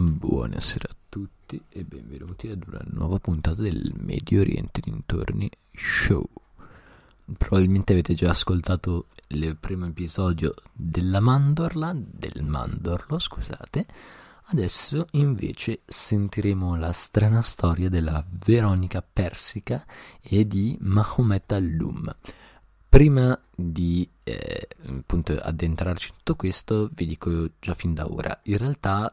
Buonasera a tutti e benvenuti ad una nuova puntata del Medio Oriente dintorni show. Probabilmente avete già ascoltato il primo episodio della mandorla, del mandorlo, scusate. Adesso invece sentiremo la strana storia della Veronica Persica e di Mahomet Allum. Prima di eh, appunto addentrarci in tutto questo, vi dico già fin da ora, in realtà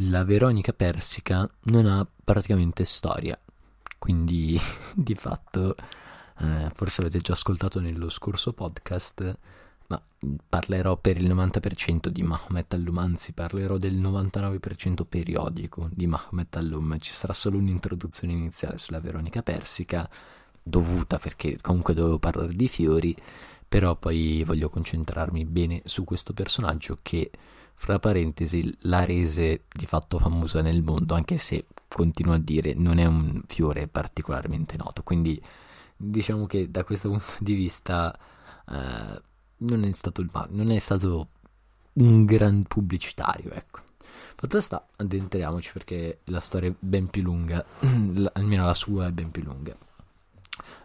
la Veronica persica non ha praticamente storia, quindi di fatto eh, forse avete già ascoltato nello scorso podcast, ma parlerò per il 90% di Mahomet Allum, anzi parlerò del 99% periodico di Mahomet Allum, ci sarà solo un'introduzione iniziale sulla Veronica persica, dovuta perché comunque dovevo parlare di fiori, però poi voglio concentrarmi bene su questo personaggio che fra parentesi, la rese di fatto famosa nel mondo, anche se continuo a dire non è un fiore particolarmente noto. Quindi diciamo che da questo punto di vista eh, non, è stato, non, è stato, un gran pubblicitario, ecco. Fatto sta, addentriamoci perché la storia è ben più lunga, almeno la sua è ben più lunga.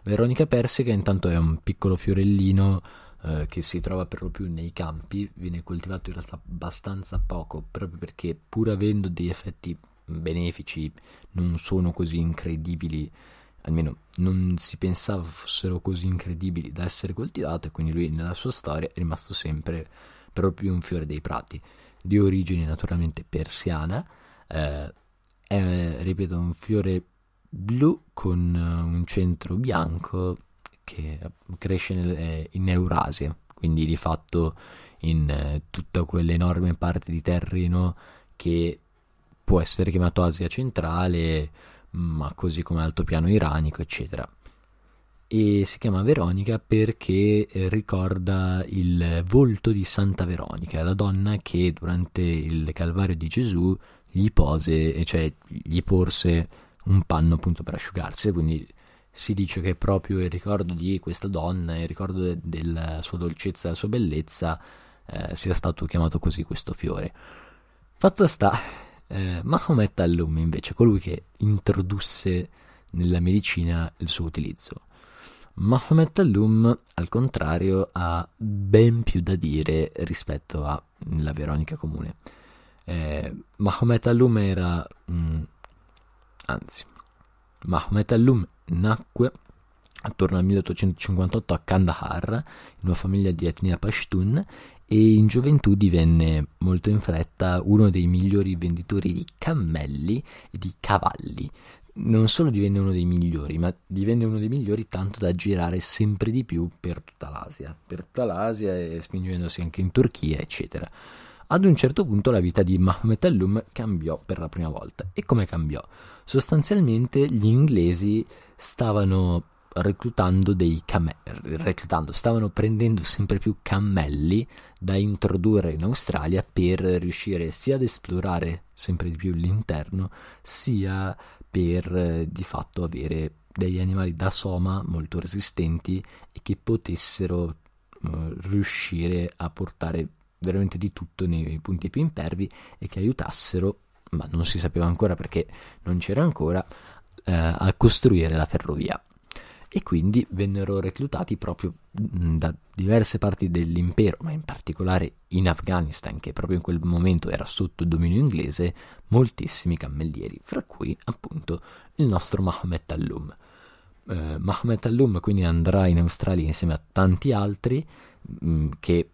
Veronica Persica intanto è un piccolo fiorellino eh, che si trova per lo più nei campi, viene coltivato in realtà abbastanza poco, proprio perché pur avendo degli effetti benefici non sono così incredibili, almeno non si pensava fossero così incredibili da essere coltivato e quindi lui nella sua storia è rimasto sempre proprio un fiore dei prati, di origine naturalmente persiana, eh, è ripeto un fiore blu con eh, un centro bianco che eh, cresce nel, eh, in Eurasia, quindi di fatto in eh, tutta quell'enorme parte di terreno che può essere chiamato Asia centrale, ma così come altopiano iranico, eccetera. E si chiama Veronica perché ricorda il volto di Santa Veronica, la donna che durante il Calvario di Gesù gli pose, cioè gli porse un panno appunto per asciugarsi, quindi si dice che proprio il ricordo di questa donna, il ricordo de- della sua dolcezza, della sua bellezza, eh, sia stato chiamato così questo fiore. Fatto sta, eh, Mahomet Allum invece, colui che introdusse nella medicina il suo utilizzo. Mahomet Allum, al contrario, ha ben più da dire rispetto alla Veronica comune. Eh, Mahomet Allum era... Mh, mm, anzi, Mahomet Allum nacque attorno al 1858 a Kandahar, in una famiglia di etnia Pashtun, e in gioventù divenne molto in fretta uno dei migliori venditori di cammelli e di cavalli. Non solo divenne uno dei migliori, ma divenne uno dei migliori tanto da girare sempre di più per tutta l'Asia, per tutta l'Asia e spingendosi anche in Turchia, eccetera. Ad un certo punto la vita di Mohammed Allum cambiò per la prima volta. E come cambiò? Sostanzialmente gli inglesi stavano reclutando dei cammelli, reclutando, stavano prendendo sempre più cammelli da introdurre in Australia per riuscire sia ad esplorare sempre di più l'interno, sia per eh, di fatto avere degli animali da soma molto resistenti e che potessero eh, riuscire a portare veramente di tutto nei punti più impervi e che aiutassero, ma non si sapeva ancora perché non c'era ancora, eh, a costruire la ferrovia. E quindi vennero reclutati proprio mm, da diverse parti dell'impero, ma in particolare in Afghanistan, che proprio in quel momento era sotto dominio inglese, moltissimi cammellieri, fra cui appunto il nostro Mohammed Allum. Eh, Mohammed Allum quindi andrà in Australia insieme a tanti altri mh, mm, che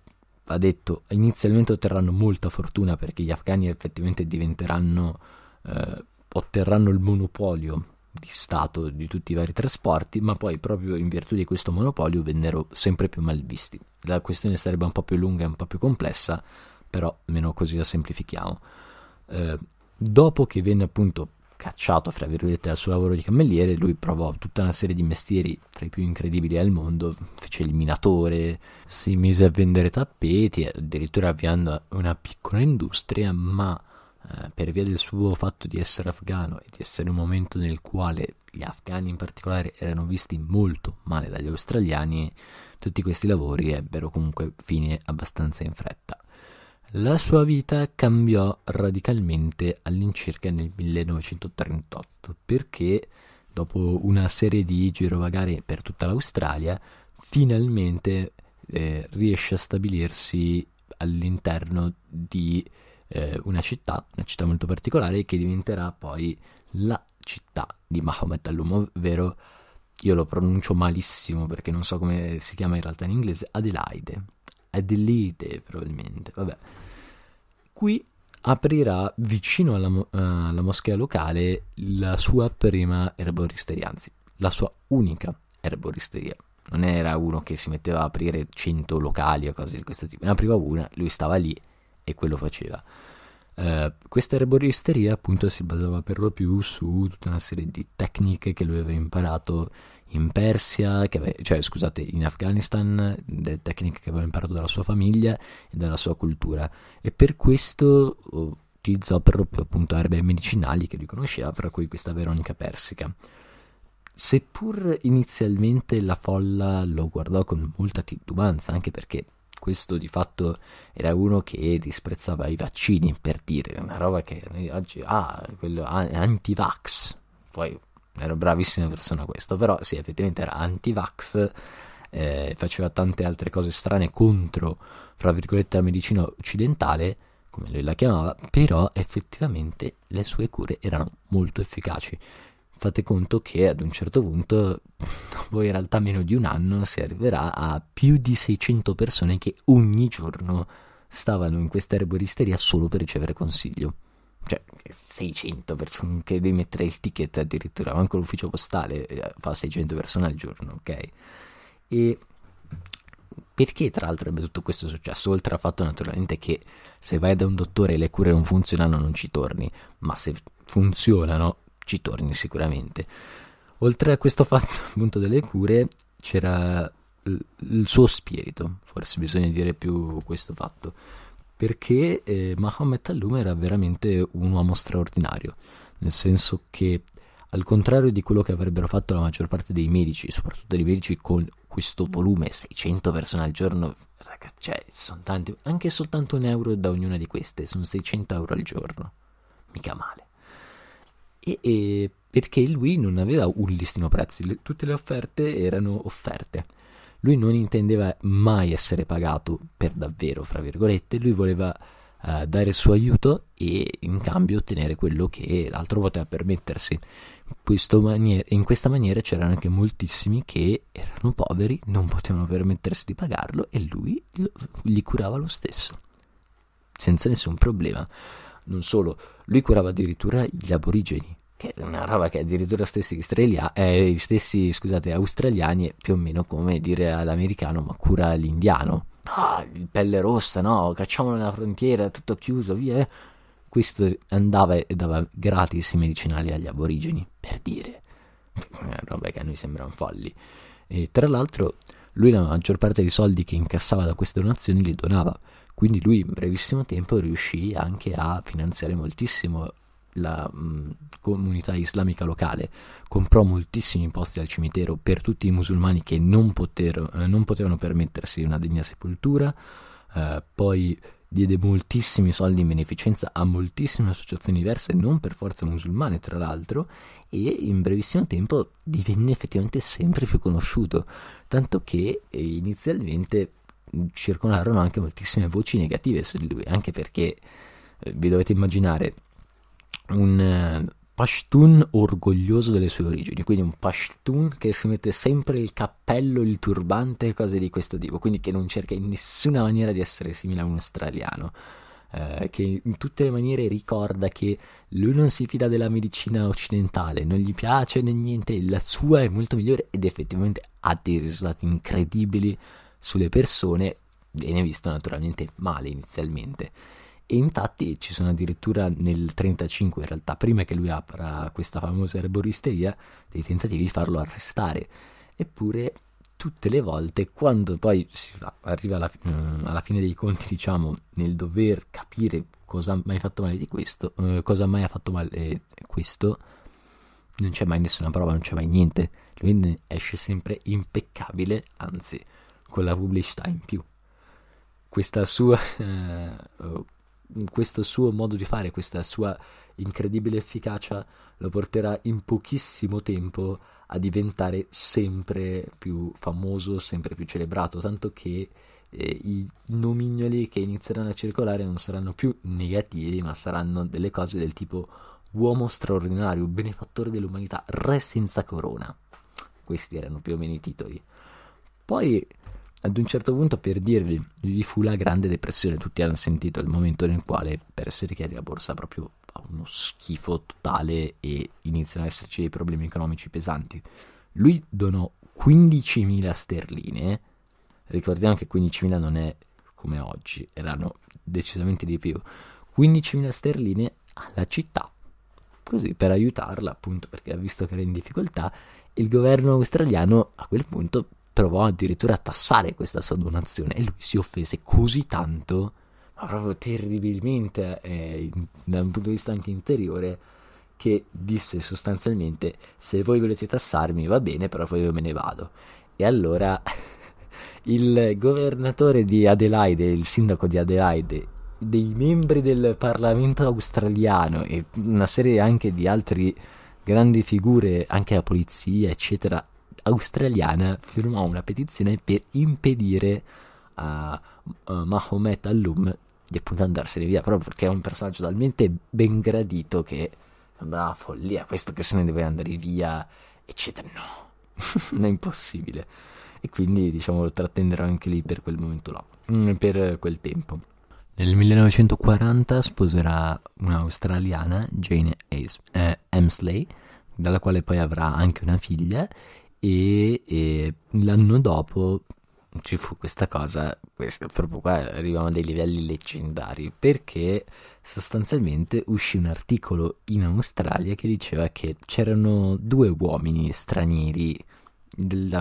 va detto, inizialmente otterranno molta fortuna perché gli afghani effettivamente diventeranno, eh, otterranno il monopolio di Stato di tutti i vari trasporti, ma poi proprio in virtù di questo monopolio vennero sempre più malvisti. La questione sarebbe un po' più lunga e un po' più complessa, però almeno così la semplifichiamo. Eh, dopo che venne appunto cacciato fra virgolette dal suo lavoro di cammelliere, lui provò tutta una serie di mestieri tra i più incredibili al mondo, fece il minatore, si mise a vendere tappeti, addirittura avviando una piccola industria, ma eh, per via del suo fatto di essere afgano e di essere un momento nel quale gli afghani in particolare erano visti molto male dagli australiani, tutti questi lavori ebbero comunque fine abbastanza in fretta. La sua vita cambiò radicalmente all'incirca nel 1938 perché dopo una serie di girovagare per tutta l'Australia finalmente eh, riesce a stabilirsi all'interno di eh, una città, una città molto particolare che diventerà poi la città di Mahomet al ovvero io lo pronuncio malissimo perché non so come si chiama in realtà in inglese, Adelaide è probabilmente, vabbè. Qui aprirà vicino alla, uh, alla, moschea locale la sua prima erboristeria, anzi la sua unica erboristeria. Non era uno che si metteva a aprire 100 locali o cose di questo tipo, ne apriva una, lui stava lì e quello faceva. Uh, questa erboristeria appunto si basava per lo più su tutta una serie di tecniche che lui aveva imparato in Persia, ave- cioè scusate, in Afghanistan, delle tecniche che aveva imparato dalla sua famiglia e dalla sua cultura. E per questo utilizzò oh, proprio appunto erbe medicinali che riconosceva, fra cui questa Veronica persica. Seppur inizialmente la folla lo guardò con molta titubanza, anche perché questo di fatto era uno che disprezzava i vaccini, per dire, una roba che oggi, ah, quello ah, anti-vax, poi era bravissima persona questa, però sì, effettivamente era anti-vax, eh, faceva tante altre cose strane contro, fra virgolette, la medicina occidentale, come lui la chiamava, però effettivamente le sue cure erano molto efficaci. Fate conto che ad un certo punto, dopo in realtà meno di un anno, si arriverà a più di 600 persone che ogni giorno stavano in questa erboristeria solo per ricevere consiglio cioè 600 persone, che devi mettere il ticket addirittura, anche l'ufficio postale eh, fa 600 persone al giorno, ok? E perché tra l'altro ebbe tutto questo successo? Oltre al fatto naturalmente che se vai da un dottore e le cure non funzionano non ci torni, ma se funzionano ci torni sicuramente. Oltre a questo fatto appunto delle cure c'era il suo spirito, forse bisogna dire più questo fatto perché eh, Mohammed Tallum era veramente un uomo straordinario, nel senso che al contrario di quello che avrebbero fatto la maggior parte dei medici, soprattutto dei medici con questo volume, 600 persone al giorno, raga, cioè, sono tanti, anche soltanto un euro da ognuna di queste, sono 600 euro al giorno, mica male. E, e perché lui non aveva un listino prezzi, tutte le offerte erano offerte lui non intendeva mai essere pagato per davvero, fra virgolette, lui voleva uh, dare il suo aiuto e in cambio ottenere quello che l'altro poteva permettersi. In, maniera, in questa maniera c'erano anche moltissimi che erano poveri, non potevano permettersi di pagarlo e lui lo, gli curava lo stesso, senza nessun problema. Non solo, lui curava addirittura gli aborigeni che è una roba che addirittura stessi eh, gli stessi scusate, australiani è più o meno come dire all'americano ma cura l'indiano. no, il pelle rossa, no, cacciamolo nella frontiera, tutto chiuso, via. Eh. Questo andava e dava gratis i medicinali agli aborigeni, per dire. Una roba che a noi sembrano folli. E tra l'altro lui la maggior parte dei soldi che incassava da queste donazioni li donava, quindi lui in brevissimo tempo riuscì anche a finanziare moltissimo la mh, mm, comunità islamica locale comprò moltissimi posti al cimitero per tutti i musulmani che non, poter, eh, non potevano permettersi una degna sepoltura, eh, poi diede moltissimi soldi in beneficenza a moltissime associazioni diverse, non per forza musulmane tra l'altro, e in brevissimo tempo divenne effettivamente sempre più conosciuto, tanto che eh, inizialmente mm, circolarono anche moltissime voci negative su di lui, anche perché eh, vi dovete immaginare un eh, Pashtun orgoglioso delle sue origini, quindi un Pashtun che si mette sempre il cappello, il turbante e cose di questo tipo, quindi che non cerca in nessuna maniera di essere simile a un australiano. Eh, che in tutte le maniere ricorda che lui non si fida della medicina occidentale, non gli piace né niente, la sua è molto migliore ed effettivamente ha dei risultati incredibili sulle persone viene visto naturalmente male inizialmente e infatti ci sono addirittura nel 35, in realtà, prima che lui apra questa famosa erboristeria, dei tentativi di farlo arrestare. Eppure tutte le volte, quando poi si arriva alla, mh, mm, alla, fine dei conti, diciamo, nel dover capire cosa ha mai fatto male di questo, eh, cosa mai ha fatto male eh, questo, non c'è mai nessuna prova, non c'è mai niente. Lui esce sempre impeccabile, anzi, con la pubblicità in più. Questa sua eh, questo suo modo di fare, questa sua incredibile efficacia, lo porterà in pochissimo tempo a diventare sempre più famoso, sempre più celebrato, tanto che eh, i nomignoli che inizieranno a circolare non saranno più negativi, ma saranno delle cose del tipo uomo straordinario, benefattore dell'umanità, re senza corona. Questi erano più o meno i titoli. Poi ad un certo punto, per dirvi, vi fu la grande depressione, tutti hanno sentito il momento nel quale, per essere chiari, la borsa proprio fa uno schifo totale e iniziano ad esserci dei problemi economici pesanti. Lui donò 15.000 sterline, ricordiamo che 15.000 non è come oggi, erano decisamente di più, 15.000 sterline alla città, così per aiutarla appunto perché ha visto che era in difficoltà, il governo australiano a quel punto provò addirittura a tassare questa sua donazione e lui si offese così tanto, ma proprio terribilmente eh, da un punto di vista anche interiore, che disse sostanzialmente se voi volete tassarmi va bene, però poi io me ne vado. E allora il governatore di Adelaide, il sindaco di Adelaide, dei membri del Parlamento australiano e una serie anche di altre grandi figure, anche la polizia, eccetera, australiana firmò una petizione per impedire a Mahomet Allum di appunto andarsene via, proprio perché è un personaggio talmente ben gradito che sembrava follia, questo che se ne deve andare via, eccetera. No, non è impossibile. E quindi diciamo lo trattenderò anche lì per quel momento là, mm, per quel tempo. Nel 1940 sposerà un'australiana, Jane Hemsley, eh, dalla quale poi avrà anche una figlia, e, e l'anno dopo ci fu questa cosa, questo, proprio qua arriviamo a dei livelli leggendari, perché sostanzialmente uscì un articolo in Australia che diceva che c'erano due uomini stranieri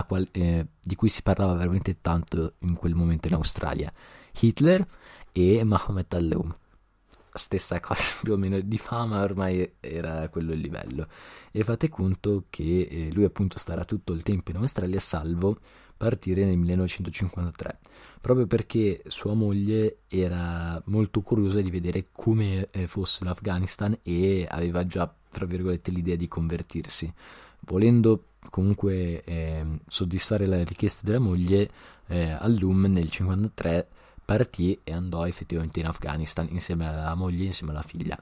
qual- eh, di cui si parlava veramente tanto in quel momento in Australia, Hitler e Mohammed Alloum stessa cosa più o meno di fama ormai era quello il livello e fate conto che eh, lui appunto starà tutto il tempo in Australia salvo partire nel 1953 proprio perché sua moglie era molto curiosa di vedere come eh, fosse l'Afghanistan e aveva già tra virgolette l'idea di convertirsi volendo comunque eh, soddisfare la richiesta della moglie eh, all'UM nel 1953 partì e andò effettivamente in Afghanistan insieme alla moglie, insieme alla figlia.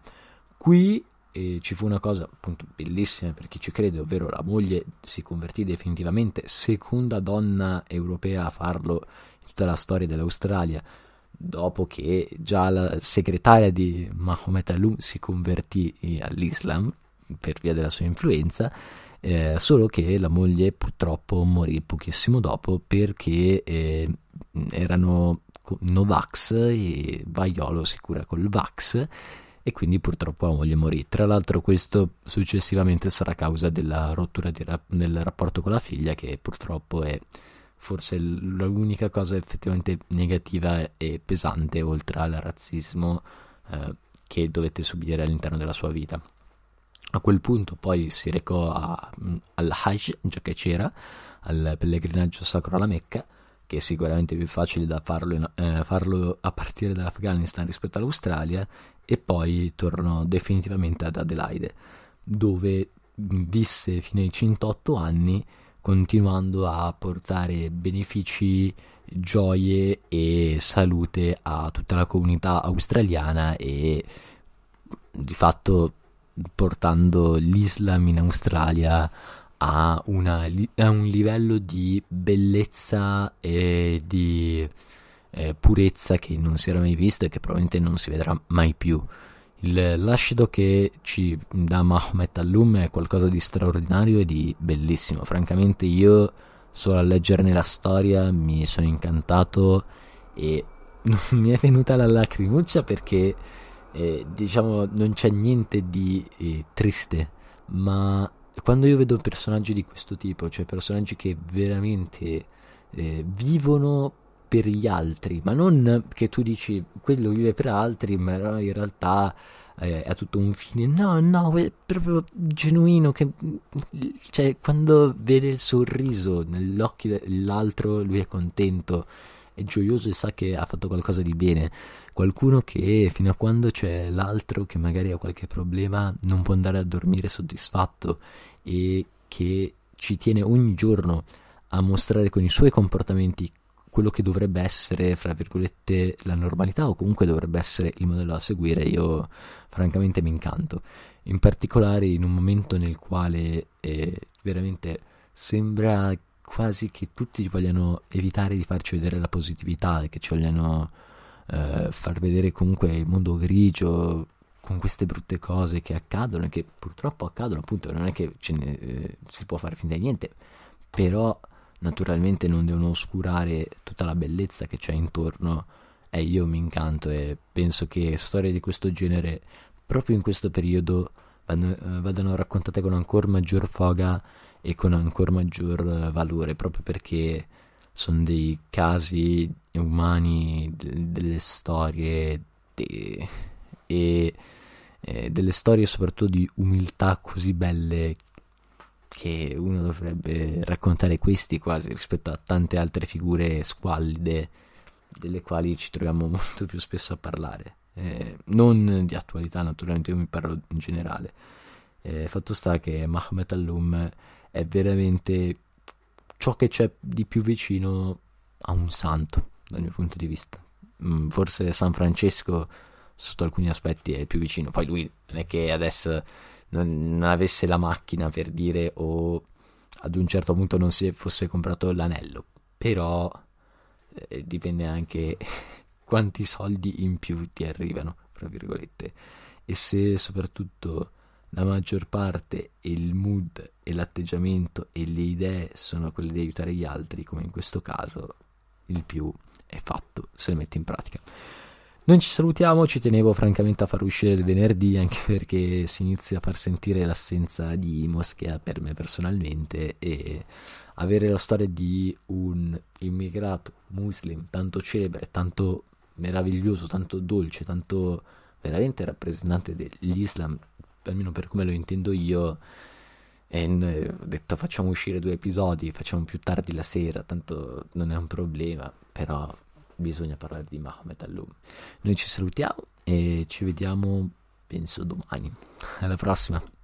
Qui eh, ci fu una cosa appunto bellissima per chi ci crede, ovvero la moglie si convertì definitivamente, seconda donna europea a farlo in tutta la storia dell'Australia, dopo che già la segretaria di Mahomet Alum si convertì eh, all'Islam per via della sua influenza. Eh, solo che la moglie purtroppo morì pochissimo dopo perché eh, erano Ecco, Novax e Vaiolo si cura col Vax e quindi purtroppo la moglie morì. Tra l'altro questo successivamente sarà causa della rottura ra- del rapporto con la figlia che purtroppo è forse l'unica cosa effettivamente negativa e pesante oltre al razzismo eh, che dovette subire all'interno della sua vita. A quel punto poi si recò a, al Hajj, già che c'era, al pellegrinaggio sacro alla Mecca, che è sicuramente più facile da farlo, in, eh, farlo a partire dall'Afghanistan rispetto all'Australia, e poi tornò definitivamente ad Adelaide, dove visse fino ai 108 anni continuando a portare benefici, gioie e salute a tutta la comunità australiana e di fatto portando l'Islam in Australia ha, una, ha un livello di bellezza e di eh, purezza che non si era mai visto e che probabilmente non si vedrà mai più. Il, l'ascido che ci dà Mahomet Allum è qualcosa di straordinario e di bellissimo. Francamente, io solo a leggerne la storia mi sono incantato e non mi è venuta la lacrimuccia perché eh, diciamo non c'è niente di eh, triste, ma e quando io vedo personaggi di questo tipo, cioè personaggi che veramente eh, vivono per gli altri, ma non che tu dici quello vive per altri, ma in realtà eh, è tutto un fine, no, no, è proprio genuino, che, cioè quando vede il sorriso nell'occhio dell'altro lui è contento, è gioioso e sa che ha fatto qualcosa di bene, qualcuno che fino a quando c'è l'altro che magari ha qualche problema non può andare a dormire soddisfatto e che ci tiene ogni giorno a mostrare con i suoi comportamenti quello che dovrebbe essere, fra virgolette, la normalità o comunque dovrebbe essere il modello da seguire, io francamente mi incanto. In particolare in un momento nel quale eh, veramente sembra quasi che tutti vogliano evitare di farci vedere la positività che ci vogliano eh, far vedere comunque il mondo grigio con queste brutte cose che accadono e che purtroppo accadono appunto non è che ne, eh, si può fare finta di niente però naturalmente non devono oscurare tutta la bellezza che c'è intorno e io mi incanto e penso che storie di questo genere proprio in questo periodo vadano eh, raccontate con ancora maggior foga e con ancora maggior eh, valore, proprio perché sono dei casi umani, de- delle storie de- e eh, delle storie soprattutto di umiltà così belle che uno dovrebbe raccontare questi quasi rispetto a tante altre figure squallide delle quali ci troviamo molto più spesso a parlare. Eh, non di attualità naturalmente, io mi parlo in generale. Eh, fatto sta che Mahomet Allum è veramente ciò che c'è di più vicino a un santo dal mio punto di vista. Mm, forse San Francesco sotto alcuni aspetti è più vicino, poi lui non è che adesso non, non avesse la macchina per dire o ad un certo punto non si fosse comprato l'anello, però eh, dipende anche quanti soldi in più ti arrivano, tra virgolette, e se soprattutto la maggior parte e il mood e l'atteggiamento e le idee sono quelle di aiutare gli altri, come in questo caso il più è fatto se lo metti in pratica. Non ci salutiamo, ci tenevo francamente a far uscire il venerdì anche perché si inizia a far sentire l'assenza di Moschea per me personalmente e avere la storia di un immigrato muslim tanto celebre, tanto meraviglioso, tanto dolce, tanto veramente rappresentante dell'Islam almeno per come lo intendo io, e eh, ho detto facciamo uscire due episodi, facciamo più tardi la sera, tanto non è un problema, però bisogna parlare di Mahomet Allum. Noi ci salutiamo e ci vediamo penso domani. Alla prossima.